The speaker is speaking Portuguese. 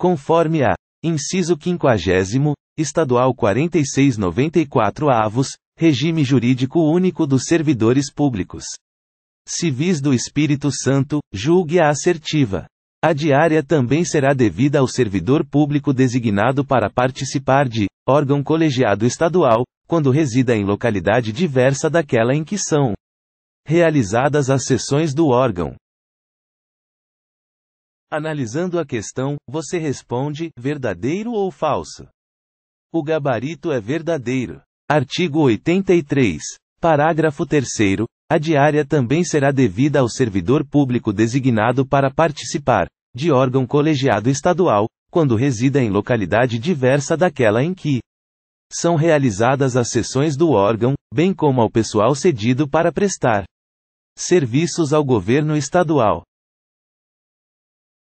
Conforme a inciso 50 estadual 4694 avos, regime jurídico único dos servidores públicos civis do Espírito Santo, julgue a assertiva. A diária também será devida ao servidor público designado para participar de órgão colegiado estadual, quando resida em localidade diversa daquela em que são realizadas as sessões do órgão. Analisando a questão, você responde: verdadeiro ou falso? O gabarito é verdadeiro. Artigo 83. Parágrafo 3. A diária também será devida ao servidor público designado para participar, de órgão colegiado estadual, quando resida em localidade diversa daquela em que são realizadas as sessões do órgão, bem como ao pessoal cedido para prestar serviços ao governo estadual.